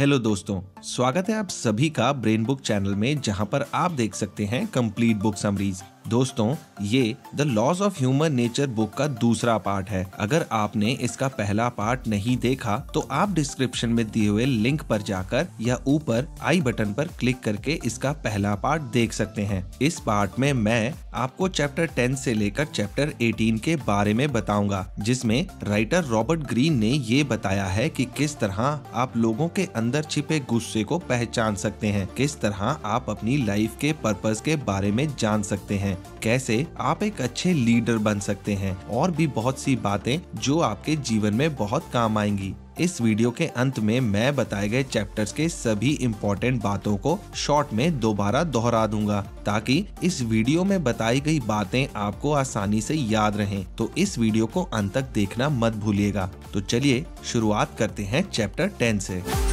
Hello दोस्तों स्वागत है आप सभी का ब्रेन बुक चैनल में जहां पर आप देख सकते हैं कंप्लीट बुक समरीज दोस्तों ये the laws of human nature book का दूसरा पार्ट है अगर आपने इसका पहला पार्ट नहीं देखा तो आप डिस्क्रिप्शन में दिए हुए लिंक पर जाकर या ऊपर आई बटन पर क्लिक करके इसका पहला पार्ट देख सकते हैं इस पार्ट में मैं आपको चैप्टर 10 से लेकर चैप्टर 18 के बारे में बताऊंगा जिसमें राइटर रॉबर्ट ग्रीन ने ये बताया है कि किस तरह आप लोगों के अंदर छिपे गुस्से को पहचान सकते हैं किस तरह आप अपनी लाइफ के पर्पज के बारे में जान सकते हैं कैसे आप एक अच्छे लीडर बन सकते हैं और भी बहुत सी बातें जो आपके जीवन में बहुत काम आएंगी इस वीडियो के अंत में मैं बताए गए चैप्टर्स के सभी इम्पोर्टेंट बातों को शॉर्ट में दोबारा दोहरा दूंगा ताकि इस वीडियो में बताई गई बातें आपको आसानी से याद रहें तो इस वीडियो को अंत तक देखना मत भूलिएगा तो चलिए शुरुआत करते हैं चैप्टर टेन ऐसी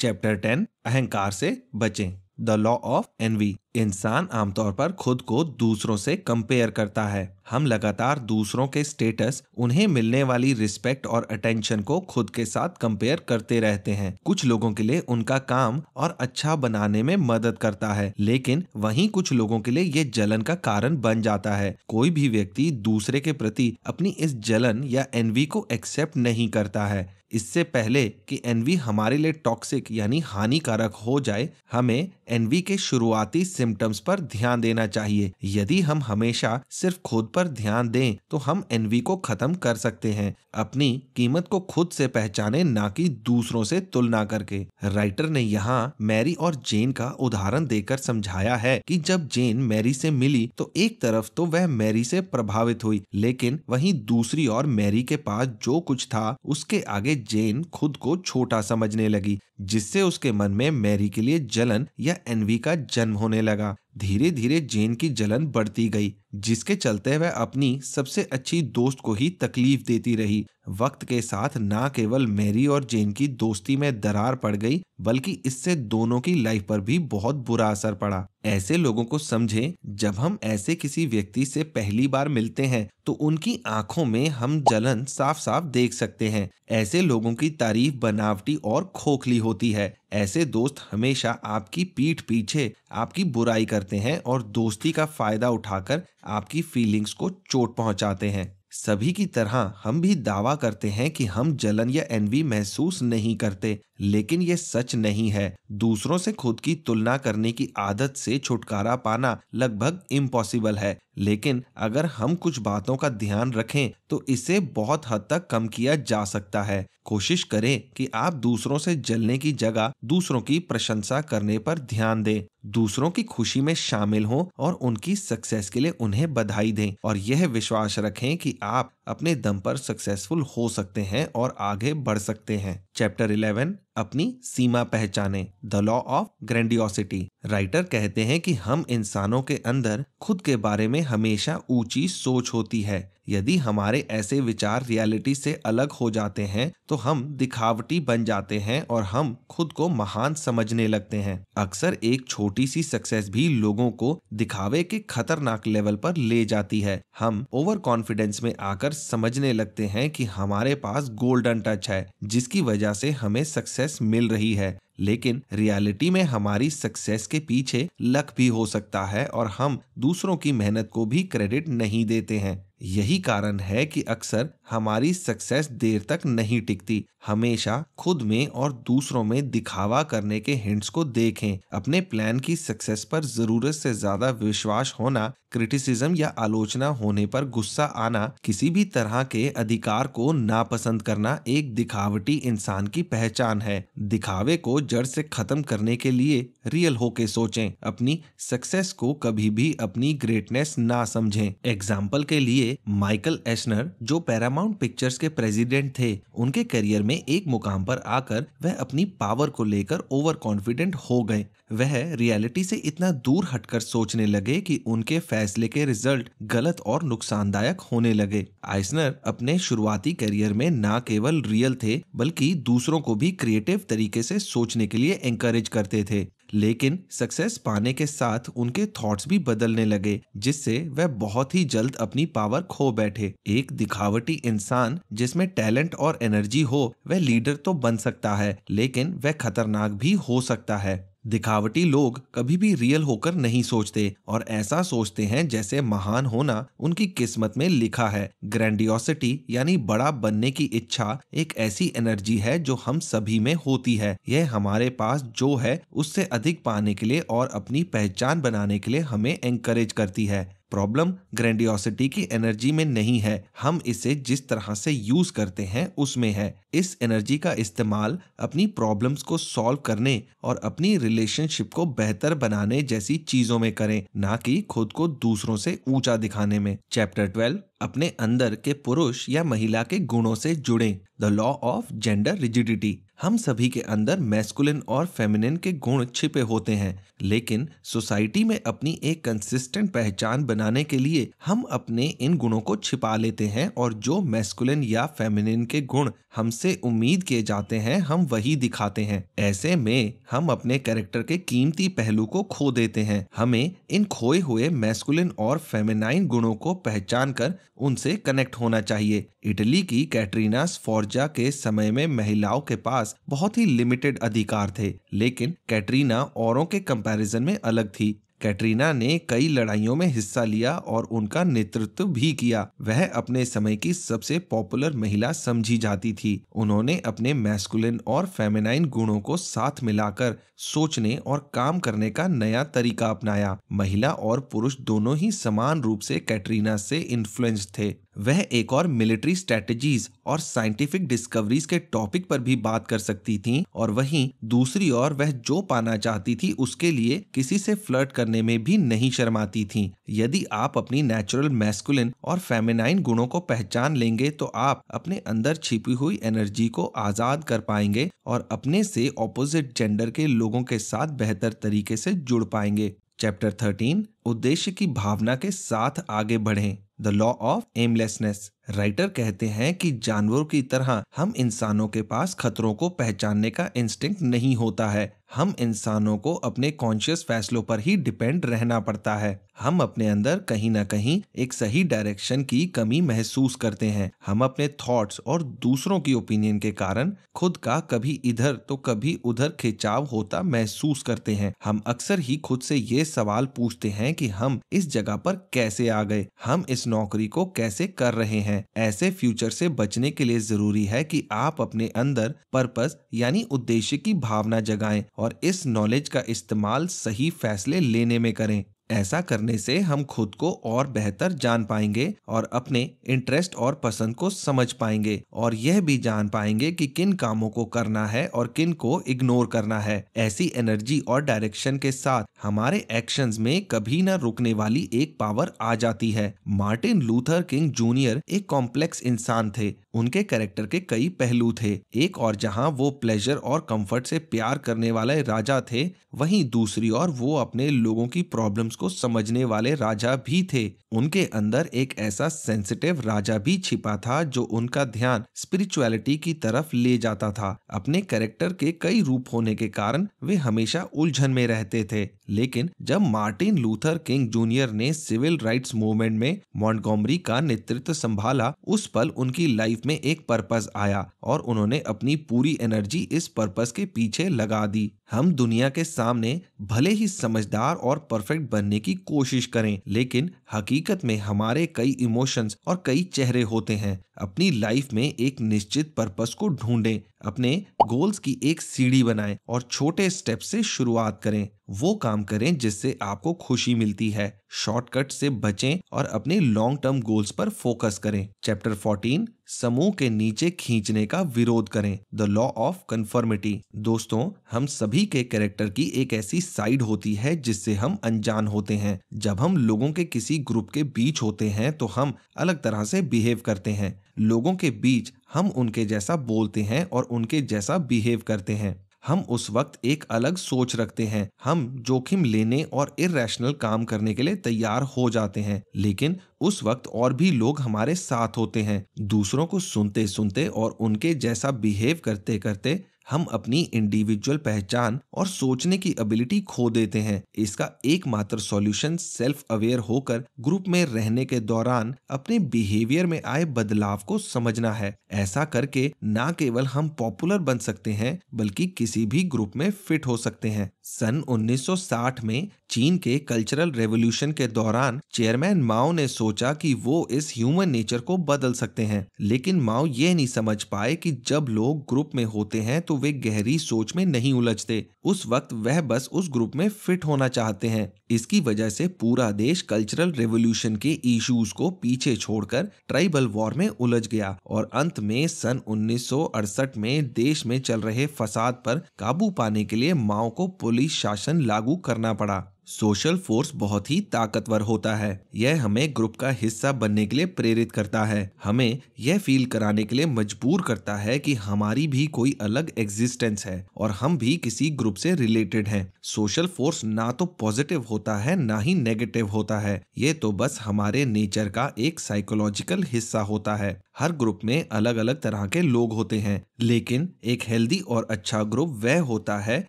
चैप्टर टेन अहंकार से बचें द लॉ ऑफ एनवी इंसान आमतौर पर खुद को दूसरों से कंपेयर करता है हम लगातार दूसरों के स्टेटस उन्हें मिलने वाली रिस्पेक्ट और अटेंशन को खुद के साथ कंपेयर करते रहते हैं कुछ लोगों के लिए उनका काम और अच्छा बनाने में मदद करता है लेकिन वहीं कुछ लोगों के लिए ये जलन का कारण बन जाता है कोई भी व्यक्ति दूसरे के प्रति अपनी इस जलन या एनवी को एक्सेप्ट नहीं करता है इससे पहले कि एनवी हमारे लिए टॉक्सिक यानी हानिकारक हो जाए हमें एनवी के शुरुआती सिम्टम्स पर ध्यान देना चाहिए यदि हम हमेशा सिर्फ खुद पर ध्यान दें तो हम एनवी को खत्म कर सकते हैं अपनी कीमत को खुद से पहचाने ना कि दूसरों से तुलना करके राइटर ने यहाँ मैरी और जेन का उदाहरण देकर समझाया है कि जब जेन मैरी से मिली तो एक तरफ तो वह मैरी से प्रभावित हुई लेकिन वहीं दूसरी ओर मैरी के पास जो कुछ था उसके आगे जेन खुद को छोटा समझने लगी जिससे उसके मन में मैरी के लिए जलन या एनवी का जन्म होने लगा धीरे धीरे जेन की जलन बढ़ती गई जिसके चलते वह अपनी सबसे अच्छी दोस्त को ही तकलीफ देती रही वक्त के साथ ना केवल मैरी और जेन की दोस्ती में दरार पड़ गई बल्कि इससे दोनों की लाइफ पर भी बहुत बुरा असर पड़ा ऐसे लोगों को समझे जब हम ऐसे किसी व्यक्ति से पहली बार मिलते हैं तो उनकी आंखों में हम जलन साफ साफ देख सकते हैं ऐसे लोगों की तारीफ बनावटी और खोखली होती है ऐसे दोस्त हमेशा आपकी पीठ पीछे आपकी बुराई करते हैं और दोस्ती का फायदा उठाकर आपकी फीलिंग्स को चोट पहुंचाते हैं सभी की तरह हम भी दावा करते हैं कि हम जलन या एनवी महसूस नहीं करते लेकिन ये सच नहीं है दूसरों से खुद की तुलना करने की आदत से छुटकारा पाना लगभग इम्पॉसिबल है लेकिन अगर हम कुछ बातों का ध्यान रखें तो इसे बहुत हद तक कम किया जा सकता है कोशिश करें कि आप दूसरों से जलने की जगह दूसरों की प्रशंसा करने पर ध्यान दें दूसरों की खुशी में शामिल हों और उनकी सक्सेस के लिए उन्हें बधाई दें और यह विश्वास रखें कि आप अपने दम पर सक्सेसफुल हो सकते हैं और आगे बढ़ सकते हैं चैप्टर 11 अपनी सीमा पहचाने the law of grandiosity writer कहते हैं कि हम इंसानों के अंदर खुद के बारे में हमेशा ऊंची सोच होती है यदि हमारे ऐसे विचार रियलिटी से अलग हो जाते हैं तो हम दिखावटी बन जाते हैं और हम खुद को महान समझने लगते हैं अक्सर एक छोटी सी सक्सेस भी लोगों को दिखावे के खतरनाक लेवल पर ले जाती है हम ओवर कॉन्फिडेंस में आकर समझने लगते हैं कि हमारे पास गोल्डन टच है जिसकी वजह से हमें सक्सेस सक्सेस मिल रही है लेकिन रियलिटी में हमारी सक्सेस के पीछे लक भी हो सकता है और हम दूसरों की मेहनत को भी क्रेडिट नहीं देते हैं यही कारण है कि अक्सर हमारी सक्सेस देर तक नहीं टिकती हमेशा खुद में और दूसरों में दिखावा करने के हिंट्स को देखें अपने प्लान की सक्सेस पर जरूरत से ज्यादा विश्वास होना क्रिटिसिज्म या आलोचना होने पर गुस्सा आना किसी भी तरह के अधिकार को नापसंद करना एक दिखावटी इंसान की पहचान है दिखावे को जड़ से खत्म करने के लिए रियल होके सोचें अपनी सक्सेस को कभी भी अपनी ग्रेटनेस ना समझें एग्जाम्पल के लिए माइकल एसनर जो पैरामाउंट पिक्चर्स के प्रेसिडेंट थे उनके करियर में एक मुकाम पर आकर वह अपनी पावर को लेकर ओवर कॉन्फिडेंट हो गए वह रियलिटी से इतना दूर हटकर सोचने लगे कि उनके फैसले के रिजल्ट गलत और नुकसानदायक होने लगे आइसनर अपने शुरुआती करियर में न केवल रियल थे बल्कि दूसरों को भी क्रिएटिव तरीके से सोचने के लिए एंकरेज करते थे लेकिन सक्सेस पाने के साथ उनके थॉट्स भी बदलने लगे जिससे वह बहुत ही जल्द अपनी पावर खो बैठे एक दिखावटी इंसान जिसमें टैलेंट और एनर्जी हो वह लीडर तो बन सकता है लेकिन वह खतरनाक भी हो सकता है दिखावटी लोग कभी भी रियल होकर नहीं सोचते और ऐसा सोचते हैं जैसे महान होना उनकी किस्मत में लिखा है ग्रैंडियोसिटी यानी बड़ा बनने की इच्छा एक ऐसी एनर्जी है जो हम सभी में होती है यह हमारे पास जो है उससे अधिक पाने के लिए और अपनी पहचान बनाने के लिए हमें एंकरेज करती है प्रॉब्लम ग्रैंडियोसिटी की एनर्जी में नहीं है हम इसे जिस तरह से यूज करते हैं उसमें है इस एनर्जी का इस्तेमाल अपनी प्रॉब्लम्स को सॉल्व करने और अपनी रिलेशनशिप को बेहतर बनाने जैसी चीजों में करें ना कि खुद को दूसरों से ऊंचा दिखाने में चैप्टर ट्वेल्व अपने अंदर के पुरुष या महिला के गुणों से जुड़े the law of gender rigidity हम सभी के अंदर मैस्कुलिन और फेमिनिन के गुण छिपे होते हैं लेकिन सोसाइटी में अपनी एक कंसिस्टेंट पहचान बनाने के लिए हम अपने इन गुणों को छिपा लेते हैं और जो मैस्कुलिन या फेमिनिन के गुण हमसे उम्मीद किए जाते हैं हम वही दिखाते हैं ऐसे में हम अपने कैरेक्टर के कीमती पहलू को खो देते हैं हमें इन खोए हुए मैस्कुलिन और फेमिनाइन गुणों को पहचान कर उनसे कनेक्ट होना चाहिए इटली की कैटरीना स्फोर्जा के समय में महिलाओं के पास बहुत ही लिमिटेड अधिकार थे लेकिन कैटरीना औरों के कंपैरिजन में अलग थी कैटरीना ने कई लड़ाइयों में हिस्सा लिया और उनका नेतृत्व भी किया वह अपने समय की सबसे पॉपुलर महिला समझी जाती थी उन्होंने अपने मैस्कुलिन और फेमिनाइन गुणों को साथ मिलाकर सोचने और काम करने का नया तरीका अपनाया महिला और पुरुष दोनों ही समान रूप से कैटरीना से इन्फ्लुएंस थे वह एक और मिलिट्री स्ट्रेटजीज और साइंटिफिक डिस्कवरीज के टॉपिक पर भी बात कर सकती थी और वहीं दूसरी ओर वह जो पाना चाहती थी उसके लिए किसी से फ्लर्ट करने में भी नहीं शर्माती थी यदि आप अपनी नेचुरल मैस्कुलिन और फेमिनाइन गुणों को पहचान लेंगे तो आप अपने अंदर छिपी हुई एनर्जी को आजाद कर पाएंगे और अपने से ऑपोजिट जेंडर के लोगों के साथ बेहतर तरीके से जुड़ पाएंगे चैप्टर थर्टीन उद्देश्य की भावना के साथ आगे बढ़ें the law of aimlessness writer कहते हैं कि जानवरों की तरह हम इंसानों के पास खतरों को पहचानने का इंस्टिंक्ट नहीं होता है हम इंसानों को अपने कॉन्शियस फैसलों पर ही डिपेंड रहना पड़ता है हम अपने अंदर कहीं ना कहीं एक सही डायरेक्शन की कमी महसूस करते हैं हम अपने थॉट्स और दूसरों की ओपिनियन के कारण खुद का कभी इधर तो कभी उधर खिंचाव होता महसूस करते हैं हम अक्सर ही खुद से ये सवाल पूछते हैं कि हम इस जगह पर कैसे आ गए हम इस नौकरी को कैसे कर रहे हैं ऐसे फ्यूचर से बचने के लिए जरूरी है कि आप अपने अंदर पर्पस यानी उद्देश्य की भावना जगाएं और इस नॉलेज का इस्तेमाल सही फैसले लेने में करें ऐसा करने से हम खुद को और बेहतर जान पाएंगे और अपने इंटरेस्ट और पसंद को समझ पाएंगे और यह भी जान पाएंगे कि किन कामों को करना है और किन को इग्नोर करना है ऐसी एनर्जी और डायरेक्शन के साथ हमारे एक्शंस में कभी न रुकने वाली एक पावर आ जाती है मार्टिन लूथर किंग जूनियर एक कॉम्प्लेक्स इंसान थे उनके कैरेक्टर के कई पहलू थे एक और जहां वो प्लेजर और कंफर्ट से प्यार करने वाले राजा थे वहीं दूसरी और वो अपने लोगों की प्रॉब्लम्स उसको समझने वाले राजा भी थे उनके अंदर एक ऐसा सेंसिटिव राजा भी छिपा था जो उनका ध्यान स्पिरिचुअलिटी की तरफ ले जाता था अपने कैरेक्टर के कई रूप होने के कारण वे हमेशा उलझन में रहते थे लेकिन जब मार्टिन लूथर किंग जूनियर ने सिविल राइट्स मूवमेंट में मॉन्टगोमरी का नेतृत्व संभाला उस पल उनकी लाइफ में एक पर्पज आया और उन्होंने अपनी पूरी एनर्जी इस पर्पज के पीछे लगा दी हम दुनिया के सामने भले ही समझदार और परफेक्ट बने करने की कोशिश करें लेकिन हकीकत में हमारे कई इमोशंस और कई चेहरे होते हैं अपनी लाइफ में एक निश्चित पर्पस को ढूंढें अपने गोल्स की एक सीढ़ी बनाएं और छोटे स्टेप से शुरुआत करें वो काम करें जिससे आपको खुशी मिलती है शॉर्टकट से बचें और अपने लॉन्ग टर्म गोल्स पर फोकस करें चैप्टर 14 समूह के नीचे खींचने का विरोध करें द लॉ ऑफ कन्फर्मिटी दोस्तों हम सभी के कैरेक्टर की एक ऐसी साइड होती है जिससे हम अनजान होते हैं जब हम लोगों के किसी ग्रुप के बीच होते हैं तो हम अलग तरह से बिहेव करते हैं लोगों के बीच हम उनके जैसा बोलते हैं और उनके जैसा बिहेव करते हैं हम उस वक्त एक अलग सोच रखते हैं हम जोखिम लेने और इरेशनल काम करने के लिए तैयार हो जाते हैं लेकिन उस वक्त और भी लोग हमारे साथ होते हैं दूसरों को सुनते सुनते और उनके जैसा बिहेव करते करते हम अपनी इंडिविजुअल पहचान और सोचने की एबिलिटी खो देते हैं इसका एकमात्र सॉल्यूशन सेल्फ अवेयर होकर ग्रुप में रहने के दौरान अपने बिहेवियर में आए बदलाव को समझना है ऐसा करके न केवल हम पॉपुलर बन सकते हैं बल्कि किसी भी ग्रुप में फिट हो सकते हैं सन 1960 में चीन के कल्चरल रेवोल्यूशन के दौरान चेयरमैन माओ ने सोचा कि वो इस ह्यूमन नेचर को बदल सकते हैं लेकिन माओ ये नहीं समझ पाए कि जब लोग ग्रुप में होते हैं तो वे गहरी सोच में नहीं उलझते उस वक्त वह बस उस ग्रुप में फिट होना चाहते हैं इसकी वजह से पूरा देश कल्चरल रेवोल्यूशन के इश्यूज को पीछे छोड़कर ट्राइबल वॉर में उलझ गया और अंत में सन 1968 में देश में चल रहे फसाद पर काबू पाने के लिए माओ को पुलिस शासन लागू करना पड़ा सोशल फोर्स बहुत ही ताकतवर होता है यह हमें ग्रुप का हिस्सा बनने के लिए प्रेरित करता है हमें यह फील कराने के लिए मजबूर करता है कि हमारी भी कोई अलग एग्जिस्टेंस है और हम भी किसी ग्रुप से रिलेटेड हैं सोशल फोर्स ना तो पॉजिटिव होता है ना ही नेगेटिव होता है ये तो बस हमारे नेचर का एक साइकोलॉजिकल हिस्सा होता है हर ग्रुप में अलग अलग तरह के लोग होते हैं लेकिन एक हेल्दी और अच्छा ग्रुप वह होता है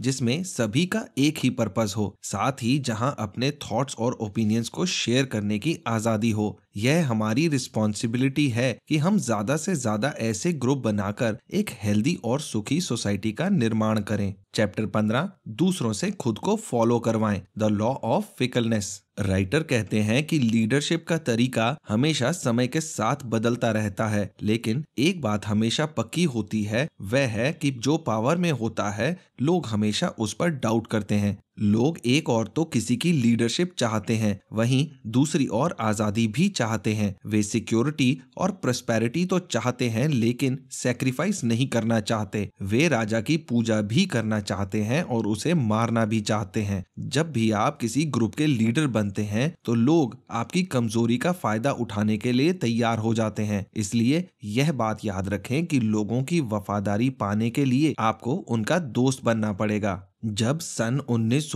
जिसमें सभी का एक ही पर्पज हो साथ ही होगी जहां अपने थॉट्स और ओपिनियंस को शेयर करने की आज़ादी हो यह हमारी रिस्पॉन्सिबिलिटी है कि हम ज्यादा से ज्यादा ऐसे ग्रुप बनाकर एक हेल्दी और सुखी सोसाइटी का निर्माण करें चैप्टर पंद्रह दूसरों से खुद को फॉलो करवाएं the law of fickleness writer कहते हैं कि लीडरशिप का तरीका हमेशा समय के साथ बदलता रहता है लेकिन एक बात हमेशा पक्की होती है वह है कि जो पावर में होता है लोग हमेशा उस पर डाउट करते हैं लोग एक और तो किसी की लीडरशिप चाहते हैं वहीं दूसरी और आज़ादी भी चाहते हैं वे सिक्योरिटी और प्रस्पेरिटी तो चाहते हैं लेकिन सेक्रीफाइस नहीं करना चाहते वे राजा की पूजा भी करना चाहते हैं और उसे मारना भी चाहते हैं जब भी आप किसी ग्रुप के लीडर बनते हैं तो लोग आपकी कमजोरी का फायदा उठाने के लिए तैयार हो जाते हैं इसलिए यह बात याद रखें कि लोगों की वफादारी पाने के लिए आपको उनका दोस्त बनना पड़ेगा जब सन उन्नीस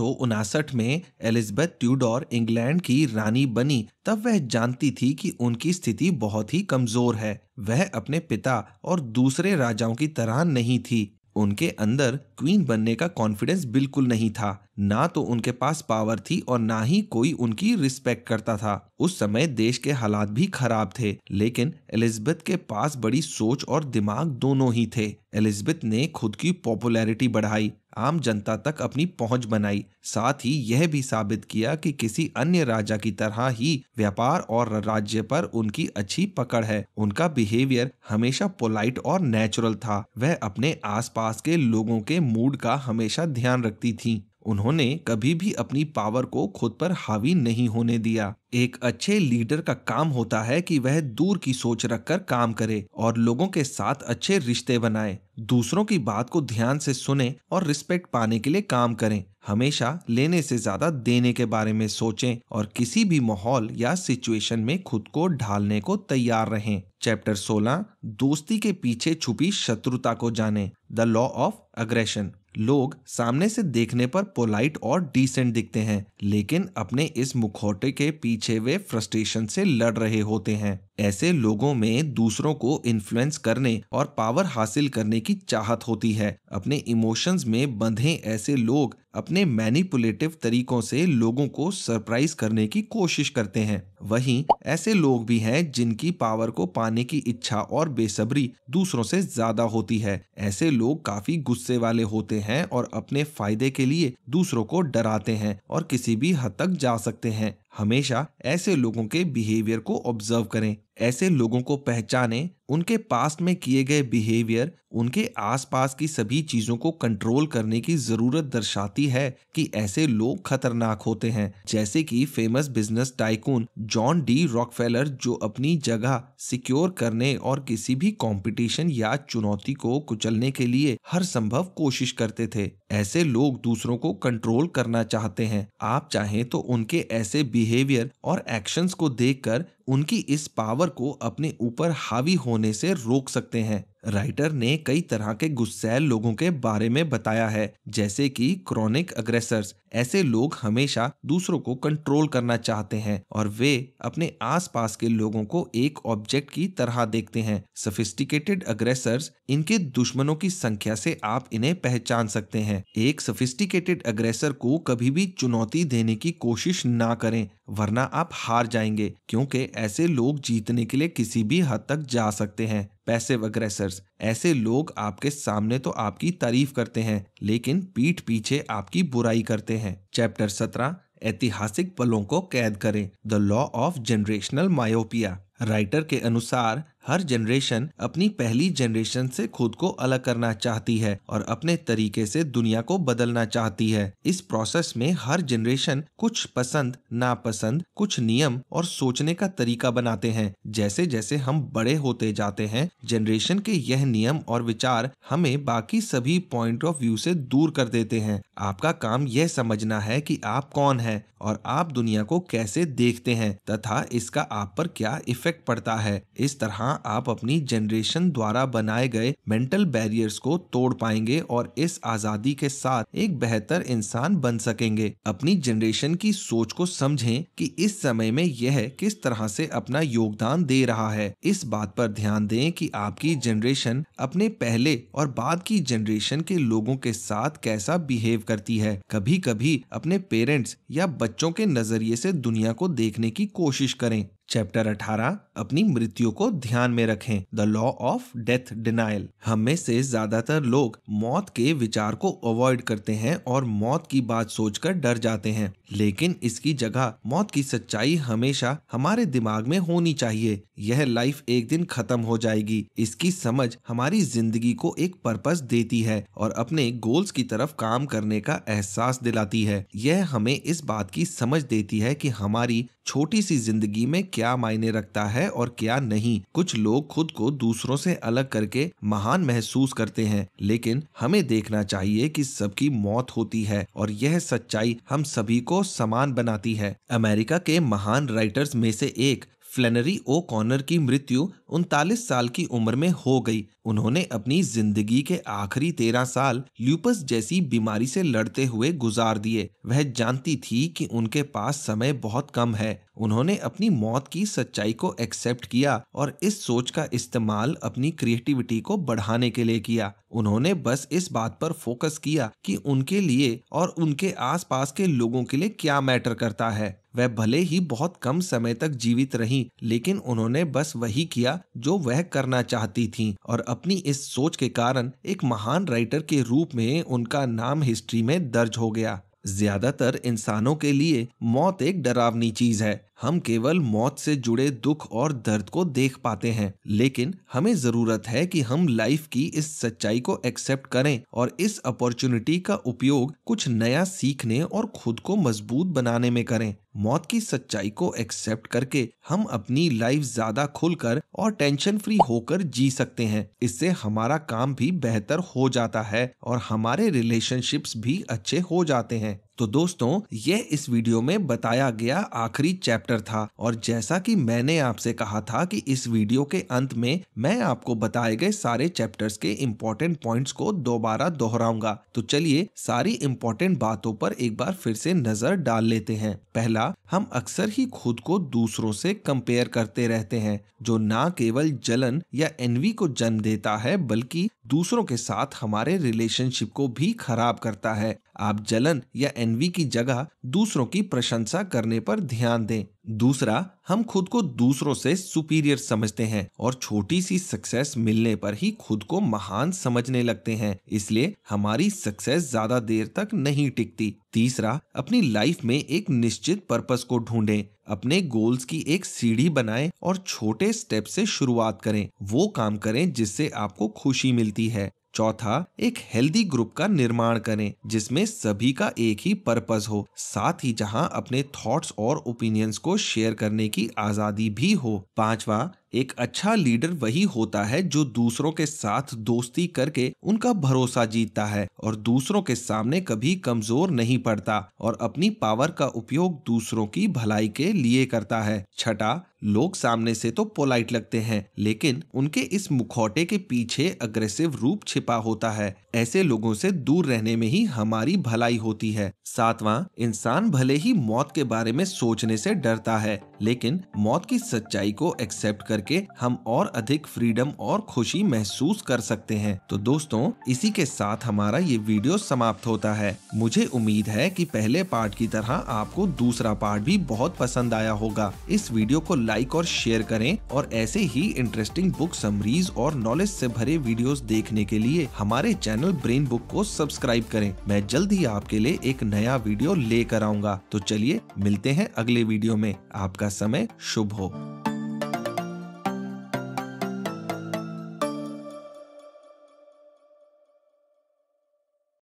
में एलिजबेथ ट्यूडोर इंग्लैंड की रानी बनी तब वह जानती थी कि उनकी स्थिति बहुत ही कमजोर है वह अपने पिता और दूसरे राजाओं की तरह नहीं थी उनके अंदर क्वीन बनने का कॉन्फिडेंस बिल्कुल नहीं था ना तो उनके पास पावर थी और ना ही कोई उनकी रिस्पेक्ट करता था उस समय देश के हालात भी खराब थे लेकिन एलिजबेथ के पास बड़ी सोच और दिमाग दोनों ही थे एलिजबेथ ने खुद की पॉपुलैरिटी बढ़ाई आम जनता तक अपनी पहुंच बनाई साथ ही यह भी साबित किया कि किसी अन्य राजा की तरह ही व्यापार और राज्य पर उनकी अच्छी पकड़ है उनका बिहेवियर हमेशा पोलाइट और नेचुरल था वह अपने आसपास के लोगों के मूड का हमेशा ध्यान रखती थीं। उन्होंने कभी भी अपनी पावर को खुद पर हावी नहीं होने दिया एक अच्छे लीडर का काम होता है कि वह दूर की सोच रखकर काम करे और लोगों के साथ अच्छे रिश्ते बनाए दूसरों की बात को ध्यान से सुने और रिस्पेक्ट पाने के लिए काम करें हमेशा लेने से ज्यादा देने के बारे में सोचें और किसी भी माहौल या सिचुएशन में खुद को ढालने को तैयार रहें चैप्टर 16 दोस्ती के पीछे छुपी शत्रुता को जानें द लॉ ऑफ अग्रेशन लोग सामने से देखने पर पोलाइट और डिसेंट दिखते हैं लेकिन अपने इस मुखौटे के पीछे वे फ्रस्ट्रेशन से लड़ रहे होते हैं ऐसे लोगों में दूसरों को इन्फ्लुएंस करने और पावर हासिल करने की चाहत होती है अपने इमोशंस में बंधे ऐसे लोग अपने मैनिपुलेटिव तरीकों से लोगों को सरप्राइज करने की कोशिश करते हैं वहीं ऐसे लोग भी हैं जिनकी पावर को पाने की इच्छा और बेसब्री दूसरों से ज्यादा होती है ऐसे लोग काफी गुस्से वाले होते हैं और अपने फायदे के लिए दूसरों को डराते हैं और किसी भी हद तक जा सकते हैं हमेशा ऐसे लोगों के बिहेवियर को ऑब्जर्व करें ऐसे लोगों को पहचाने उनके पास्ट में किए गए बिहेवियर उनके आसपास की सभी चीजों को कंट्रोल करने की जरूरत दर्शाती है कि ऐसे लोग खतरनाक होते हैं जैसे कि famous business tycoon John D Rockefeller जो अपनी जगह सिक्योर करने और किसी भी कंपटीशन या चुनौती को कुचलने के लिए हर संभव कोशिश करते थे ऐसे लोग दूसरों को कंट्रोल करना चाहते हैं आप चाहें तो उनके ऐसे बिहेवियर और एक्शंस को देखकर उनकी इस पावर को अपने ऊपर हावी होने से रोक सकते हैं राइटर ने कई तरह के गुस्सैल लोगों के बारे में बताया है जैसे कि क्रॉनिक अग्रेसर्स ऐसे लोग हमेशा दूसरों को कंट्रोल करना चाहते हैं और वे अपने आसपास के लोगों को एक ऑब्जेक्ट की तरह देखते हैं सफिस्टिकेटेड अग्रेसर्स इनके दुश्मनों की संख्या से आप इन्हें पहचान सकते हैं एक सफिस्टिकेटेड अग्रेसर को कभी भी चुनौती देने की कोशिश ना करें वरना आप हार जाएंगे क्योंकि ऐसे लोग जीतने के लिए किसी भी हद तक जा सकते हैं पैसिव अग्रेसर्स ऐसे लोग आपके सामने तो आपकी तारीफ करते हैं लेकिन पीठ पीछे आपकी बुराई करते हैं चैप्टर सत्रह ऐतिहासिक पलों को कैद करें the law of generational myopia writer के अनुसार हर जनरेशन अपनी पहली जनरेशन से खुद को अलग करना चाहती है और अपने तरीके से दुनिया को बदलना चाहती है इस प्रोसेस में हर जनरेशन कुछ पसंद नापसंद कुछ नियम और सोचने का तरीका बनाते हैं जैसे जैसे हम बड़े होते जाते हैं जनरेशन के यह नियम और विचार हमें बाकी सभी पॉइंट ऑफ व्यू से दूर कर देते हैं आपका काम यह समझना है कि आप कौन हैं और आप दुनिया को कैसे देखते हैं तथा इसका आप पर क्या इफेक्ट पड़ता है इस तरह आप अपनी जनरेशन द्वारा बनाए गए मेंटल बैरियर्स को तोड़ पाएंगे और इस आजादी के साथ एक बेहतर इंसान बन सकेंगे अपनी जनरेशन की सोच को समझें कि इस समय में यह किस तरह से अपना योगदान दे रहा है इस बात पर ध्यान दें कि आपकी जनरेशन अपने पहले और बाद की जनरेशन के लोगों के साथ कैसा बिहेव करती है कभी कभी अपने पेरेंट्स या बच्चों के नजरिए से दुनिया को देखने की कोशिश करें चैप्टर 18 अपनी मृत्यु को ध्यान में रखें the law of death denial हम में से ज्यादातर लोग मौत के विचार को अवॉइड करते हैं और मौत की बात सोचकर डर जाते हैं लेकिन इसकी जगह मौत की सच्चाई हमेशा हमारे दिमाग में होनी चाहिए यह लाइफ एक दिन खत्म हो जाएगी इसकी समझ हमारी जिंदगी को एक पर्पस देती है और अपने गोल्स की तरफ काम करने का एहसास दिलाती है यह हमें इस बात की समझ देती है कि हमारी छोटी सी जिंदगी में क्या मायने रखता है और क्या नहीं कुछ लोग खुद को दूसरों से अलग करके महान महसूस करते हैं लेकिन हमें देखना चाहिए कि सबकी मौत होती है और यह सच्चाई हम सभी को समान बनाती है अमेरिका के महान राइटर्स में से एक फ्लैनरी ओ कॉनर की मृत्यु उनतालीस साल की उम्र में हो गई उन्होंने अपनी जिंदगी के आखिरी तेरह साल ल्यूपस जैसी बीमारी से लड़ते हुए गुजार दिए वह जानती थी कि उनके पास समय बहुत कम है उन्होंने अपनी मौत की सच्चाई को एक्सेप्ट किया और इस सोच का इस्तेमाल अपनी क्रिएटिविटी को बढ़ाने के लिए किया उन्होंने बस इस बात पर फोकस किया कि उनके लिए और उनके आसपास के लोगों के लिए क्या मैटर करता है वह भले ही बहुत कम समय तक जीवित रहीं लेकिन उन्होंने बस वही किया जो वह करना चाहती थीं और अपनी इस सोच के कारण एक महान राइटर के रूप में उनका नाम हिस्ट्री में दर्ज हो गया ज्यादातर इंसानों के लिए मौत एक डरावनी चीज है हम केवल मौत से जुड़े दुख और दर्द को देख पाते हैं लेकिन हमें जरूरत है कि हम लाइफ की इस सच्चाई को एक्सेप्ट करें और इस अपॉर्चुनिटी का उपयोग कुछ नया सीखने और खुद को मजबूत बनाने में करें मौत की सच्चाई को एक्सेप्ट करके हम अपनी लाइफ ज्यादा खुलकर और टेंशन फ्री होकर जी सकते हैं इससे हमारा काम भी बेहतर हो जाता है और हमारे रिलेशनशिप्स भी अच्छे हो जाते हैं तो दोस्तों यह इस वीडियो में बताया गया आखिरी चैप्टर था और जैसा कि मैंने आपसे कहा था कि इस वीडियो के अंत में मैं आपको बताए गए सारे चैप्टर्स के इम्पोर्टेंट पॉइंट्स को दोबारा दोहराऊंगा तो चलिए सारी इम्पोर्टेंट बातों पर एक बार फिर से नजर डाल लेते हैं पहला हम अक्सर ही खुद को दूसरों से कंपेयर करते रहते हैं जो न केवल जलन या एनवी को जन्म देता है बल्कि दूसरों के साथ हमारे रिलेशनशिप को भी खराब करता है आप जलन या एनवी की जगह दूसरों की प्रशंसा करने पर ध्यान दें दूसरा हम खुद को दूसरों से सुपीरियर समझते हैं और छोटी सी सक्सेस मिलने पर ही खुद को महान समझने लगते हैं इसलिए हमारी सक्सेस ज्यादा देर तक नहीं टिकती तीसरा अपनी लाइफ में एक निश्चित पर्पस को ढूंढें अपने गोल्स की एक सीढ़ी बनाएं और छोटे स्टेप से शुरुआत करें वो काम करें जिससे आपको खुशी मिलती है चौथा एक हेल्दी ग्रुप का निर्माण करें जिसमें सभी का एक ही पर्पज हो साथ ही जहां अपने थॉट्स और ओपिनियंस को शेयर करने की आजादी भी हो पांचवा एक अच्छा लीडर वही होता है जो दूसरों के साथ दोस्ती करके उनका भरोसा जीतता है और दूसरों के सामने कभी कमजोर नहीं पड़ता और अपनी पावर का उपयोग दूसरों की भलाई के लिए करता है छठा लोग सामने से तो पोलाइट लगते हैं लेकिन उनके इस मुखौटे के पीछे अग्रेसिव रूप छिपा होता है ऐसे लोगों से दूर रहने में ही हमारी भलाई होती है सातवां इंसान भले ही मौत के बारे में सोचने से डरता है लेकिन मौत की सच्चाई को एक्सेप्ट कर करके हम और अधिक फ्रीडम और खुशी महसूस कर सकते हैं तो दोस्तों इसी के साथ हमारा ये वीडियो समाप्त होता है मुझे उम्मीद है कि पहले पार्ट की तरह आपको दूसरा पार्ट भी बहुत पसंद आया होगा इस वीडियो को लाइक और शेयर करें और ऐसे ही इंटरेस्टिंग बुक समरीज और नॉलेज से भरे वीडियोस देखने के लिए हमारे चैनल ब्रेन बुक को सब्सक्राइब करें मैं जल्द ही आपके लिए एक नया वीडियो लेकर आऊंगा तो चलिए मिलते हैं अगले वीडियो में आपका समय शुभ हो